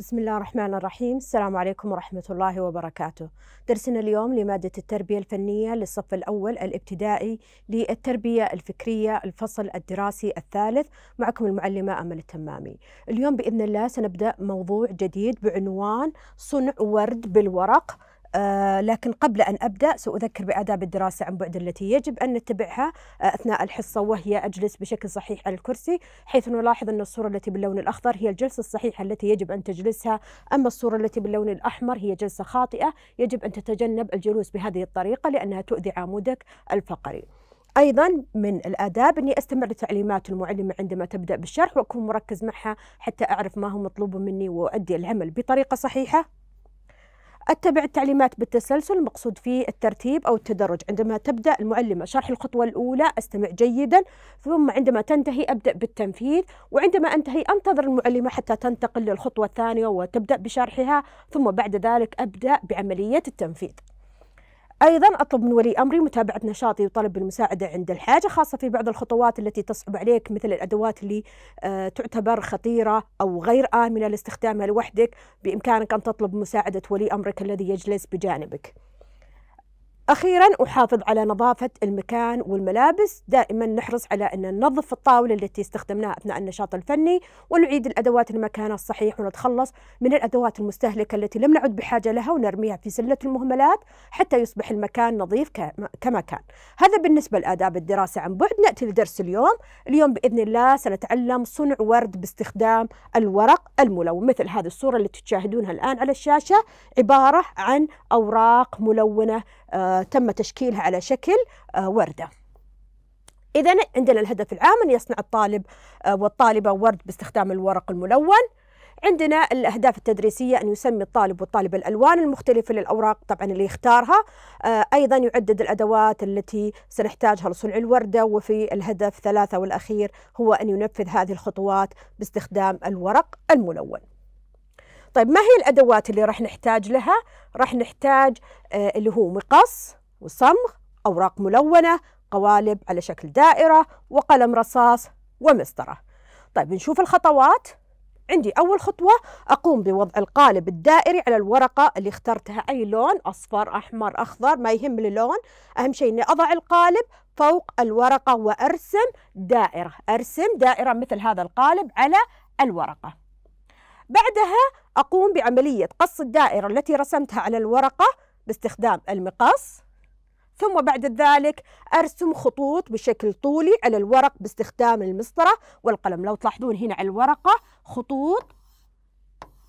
بسم الله الرحمن الرحيم السلام عليكم ورحمة الله وبركاته درسنا اليوم لمادة التربية الفنية للصف الأول الابتدائي للتربية الفكرية الفصل الدراسي الثالث معكم المعلمة أمل التمامي اليوم بإذن الله سنبدأ موضوع جديد بعنوان صنع ورد بالورق آه، لكن قبل أن أبدأ سأذكر بآداب الدراسة عن بعد التي يجب أن نتبعها آه، أثناء الحصة وهي أجلس بشكل صحيح على الكرسي حيث نلاحظ أن الصورة التي باللون الأخضر هي الجلسة الصحيحة التي يجب أن تجلسها أما الصورة التي باللون الأحمر هي جلسة خاطئة يجب أن تتجنب الجلوس بهذه الطريقة لأنها تؤذي عمودك الفقري ايضا من الاداب اني استمر لتعليمات المعلمه عندما تبدا بالشرح واكون مركز معها حتى اعرف ما هو مطلوب مني وادي العمل بطريقه صحيحه اتبع التعليمات بالتسلسل المقصود في الترتيب او التدرج عندما تبدا المعلمه شرح الخطوه الاولى استمع جيدا ثم عندما تنتهي ابدا بالتنفيذ وعندما انتهي انتظر المعلمه حتى تنتقل للخطوه الثانيه وتبدا بشرحها ثم بعد ذلك ابدا بعمليه التنفيذ أيضا أطلب من ولي أمري متابعة نشاطي وطلب المساعدة عند الحاجة خاصة في بعض الخطوات التي تصعب عليك مثل الأدوات اللي آه، تعتبر خطيرة أو غير آمنة لاستخدامها لوحدك بإمكانك أن تطلب مساعدة ولي أمرك الذي يجلس بجانبك أخيرا أحافظ على نظافة المكان والملابس دائما نحرص على أن ننظف الطاولة التي استخدمناها أثناء النشاط الفني ونعيد الأدوات المكان الصحيح ونتخلص من الأدوات المستهلكة التي لم نعد بحاجة لها ونرميها في سلة المهملات حتى يصبح المكان نظيف كما كان هذا بالنسبة لآداب الدراسة عن بعد نأتي لدرس اليوم اليوم بإذن الله سنتعلم صنع ورد باستخدام الورق الملون مثل هذه الصورة التي تشاهدونها الآن على الشاشة عبارة عن أوراق ملونة آه، تم تشكيلها على شكل آه، ورده إذا عندنا الهدف العام أن يصنع الطالب آه، والطالبة ورد باستخدام الورق الملون عندنا الأهداف التدريسية أن يسمي الطالب والطالبة الألوان المختلفة للأوراق طبعا اللي يختارها أيضا يعدد الأدوات التي سنحتاجها لصنع الوردة وفي الهدف ثلاثة والأخير هو أن ينفذ هذه الخطوات باستخدام الورق الملون طيب ما هي الأدوات اللي راح نحتاج لها؟ راح نحتاج آه، اللي هو مقص وصمغ أوراق ملونة قوالب على شكل دائرة وقلم رصاص ومسطرة طيب نشوف الخطوات عندي أول خطوة أقوم بوضع القالب الدائري على الورقة اللي اخترتها أي لون أصفر أحمر أخضر ما يهم اللون أهم شيء أني أضع القالب فوق الورقة وأرسم دائرة أرسم دائرة مثل هذا القالب على الورقة بعدها أقوم بعملية قص الدائرة التي رسمتها على الورقة باستخدام المقص ثم بعد ذلك أرسم خطوط بشكل طولي على الورق باستخدام المسطرة والقلم لو تلاحظون هنا على الورقة خطوط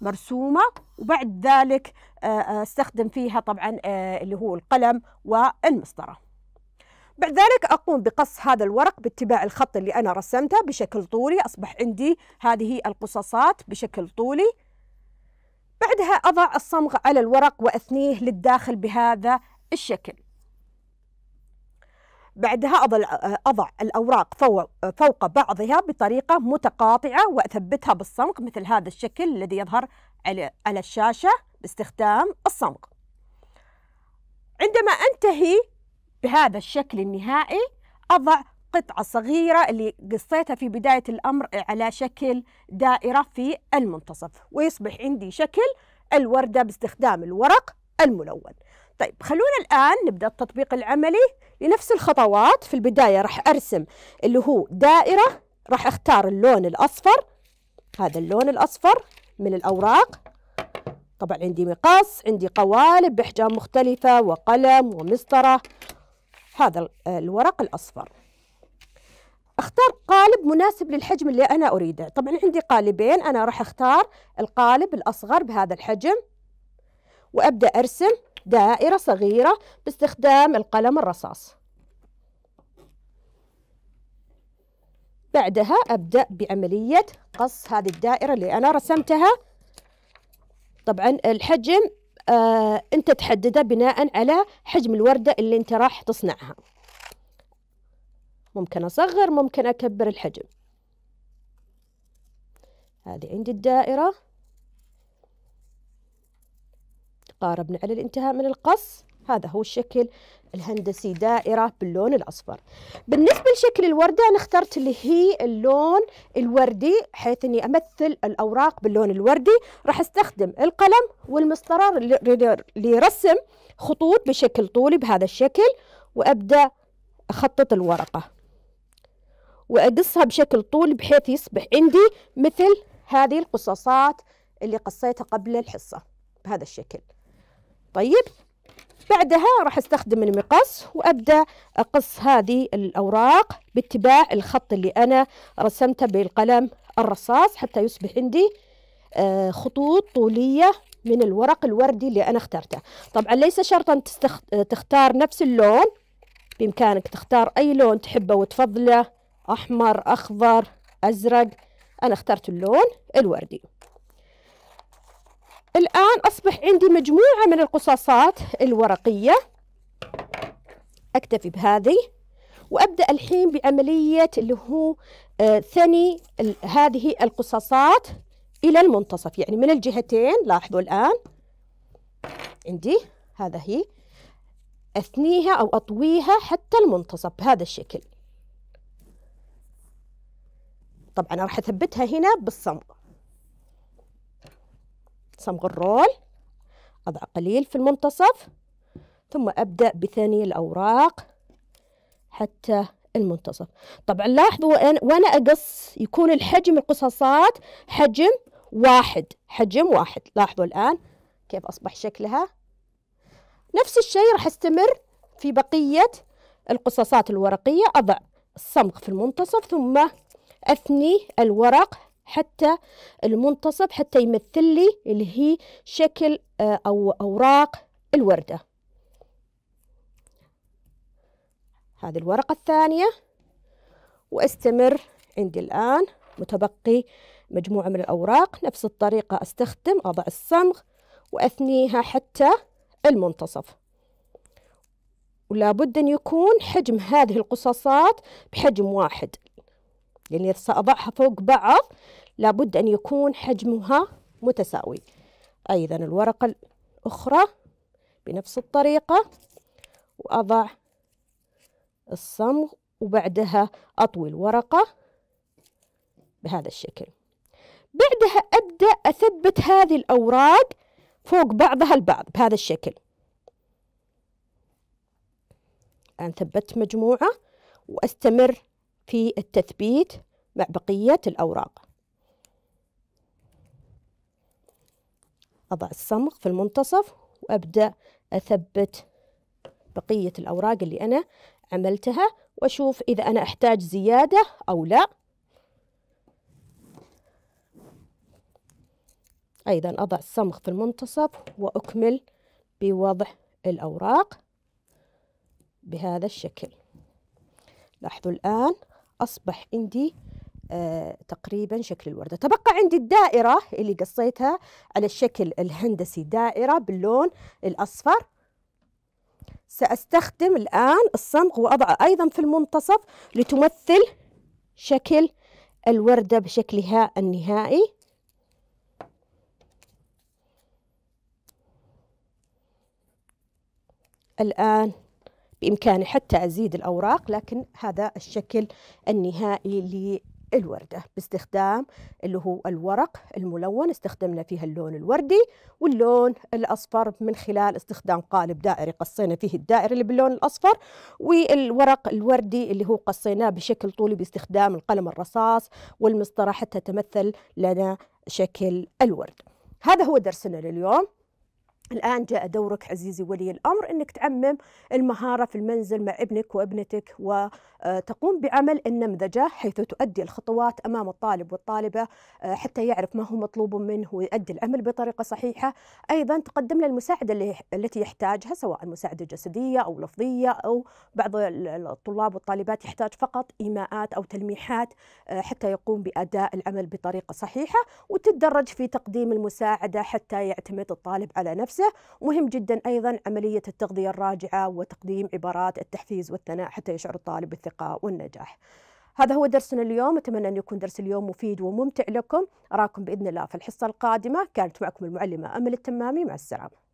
مرسومة وبعد ذلك آه، آه، استخدم فيها طبعا آه، اللي هو القلم والمسطرة بعد ذلك أقوم بقص هذا الورق باتباع الخط اللي أنا رسمته بشكل طولي أصبح عندي هذه القصاصات بشكل طولي بعدها أضع الصمغ على الورق وأثنيه للداخل بهذا الشكل بعدها أضع الأوراق فوق بعضها بطريقة متقاطعة وأثبتها بالصمغ مثل هذا الشكل الذي يظهر على الشاشة باستخدام الصمغ عندما أنتهي بهذا الشكل النهائي أضع قطعة صغيرة اللي قصيتها في بداية الأمر على شكل دائرة في المنتصف ويصبح عندي شكل الوردة باستخدام الورق الملون طيب خلونا الآن نبدأ التطبيق العملي لنفس الخطوات في البداية راح أرسم اللي هو دائرة راح أختار اللون الأصفر هذا اللون الأصفر من الأوراق طبعا عندي مقص عندي قوالب بأحجام مختلفة وقلم ومسطرة هذا الورق الأصفر اختار قالب مناسب للحجم اللي أنا أريده طبعا عندي قالبين أنا راح أختار القالب الأصغر بهذا الحجم وأبدأ أرسم دائرة صغيرة باستخدام القلم الرصاص بعدها أبدأ بعملية قص هذه الدائرة اللي أنا رسمتها طبعا الحجم آه انت تحدده بناء على حجم الوردة اللي انت راح تصنعها ممكن اصغر ممكن اكبر الحجم هذه عندي الدائرة قاربنا على الانتهاء من القص هذا هو الشكل الهندسي دائرة باللون الأصفر بالنسبة لشكل الوردة أنا اخترت اللي هي اللون الوردي بحيث أني أمثل الأوراق باللون الوردي راح استخدم القلم والمسطرة لرسم خطوط بشكل طولي بهذا الشكل وأبدأ أخطط الورقة وأقصها بشكل طولي بحيث يصبح عندي مثل هذه القصاصات اللي قصيتها قبل الحصة بهذا الشكل طيب بعدها راح استخدم المقص وابدا اقص هذه الاوراق باتباع الخط اللي انا رسمته بالقلم الرصاص حتى يصبح عندي آه، خطوط طوليه من الورق الوردي اللي انا اخترته طبعا ليس شرطا تختار نفس اللون بامكانك تختار اي لون تحبه وتفضله احمر اخضر ازرق انا اخترت اللون الوردي الآن أصبح عندي مجموعة من القصاصات الورقية أكتفي بهذه وأبدأ الحين بعملية اللي هو آه، ثني هذه القصاصات إلى المنتصف يعني من الجهتين لاحظوا الآن عندي هذا هي أثنيها أو أطويها حتى المنتصف بهذا الشكل طبعا راح أثبتها هنا بالصمغ صمغ الرول أضع قليل في المنتصف ثم أبدأ بثاني الأوراق حتى المنتصف طبعا لاحظوا وأنا أقص يكون الحجم القصاصات حجم واحد حجم واحد لاحظوا الآن كيف أصبح شكلها نفس الشيء راح استمر في بقية القصاصات الورقية أضع الصمغ في المنتصف ثم أثني الورق حتى المنتصف حتى يمثل لي اللي هي شكل آه، أو أوراق الوردة هذه الورقة الثانية وأستمر عندي الآن متبقي مجموعة من الأوراق نفس الطريقة أستخدم أضع الصمغ وأثنيها حتى المنتصف ولا بد أن يكون حجم هذه القصاصات بحجم واحد يعني إذا سأضعها فوق بعض لابد أن يكون حجمها متساوي أيضا الورقة الأخرى بنفس الطريقة وأضع الصمغ وبعدها أطوي الورقة بهذا الشكل بعدها أبدأ أثبت هذه الأوراق فوق بعضها البعض بهذا الشكل أنا ثبت مجموعة وأستمر في التثبيت مع بقية الأوراق أضع الصمغ في المنتصف وأبدأ أثبت بقية الأوراق اللي أنا عملتها وأشوف إذا أنا أحتاج زيادة أو لا أيضا أضع الصمغ في المنتصف وأكمل بوضع الأوراق بهذا الشكل لاحظوا الآن أصبح عندي آه، تقريبا شكل الوردة تبقى عندي الدائرة اللي قصيتها على الشكل الهندسي دائرة باللون الأصفر سأستخدم الآن الصمغ وأضعه أيضا في المنتصف لتمثل شكل الوردة بشكلها النهائي الآن بإمكاني حتى أزيد الأوراق لكن هذا الشكل النهائي للوردة باستخدام اللي هو الورق الملون استخدمنا فيها اللون الوردي واللون الأصفر من خلال استخدام قالب دائري قصينا فيه الدائري اللي باللون الأصفر والورق الوردي اللي هو قصيناه بشكل طولي باستخدام القلم الرصاص والمسطرة حتى تمثل لنا شكل الورد هذا هو درسنا لليوم الآن جاء دورك عزيزي ولي الأمر أنك تعمم المهارة في المنزل مع ابنك وابنتك وتقوم بعمل النمذجة حيث تؤدي الخطوات أمام الطالب والطالبة آه، حتى يعرف ما هو مطلوب منه ويؤدي العمل بطريقة صحيحة أيضا تقدم له المساعدة التي يحتاجها سواء مساعدة جسدية أو لفظية أو بعض الطلاب والطالبات يحتاج فقط إيماءات أو تلميحات آه، حتى يقوم بأداء العمل بطريقة صحيحة وتتدرج في تقديم المساعدة حتى يعتمد الطالب على نفسه نفسه مهم جدا أيضا عملية التغذية الراجعة وتقديم عبارات التحفيز والثناء حتى يشعر الطالب بالثقة والنجاح هذا هو درسنا اليوم أتمنى أن يكون درس اليوم مفيد وممتع لكم أراكم بإذن الله في الحصة القادمة كانت معكم المعلمة أمل التمامي مع السلامة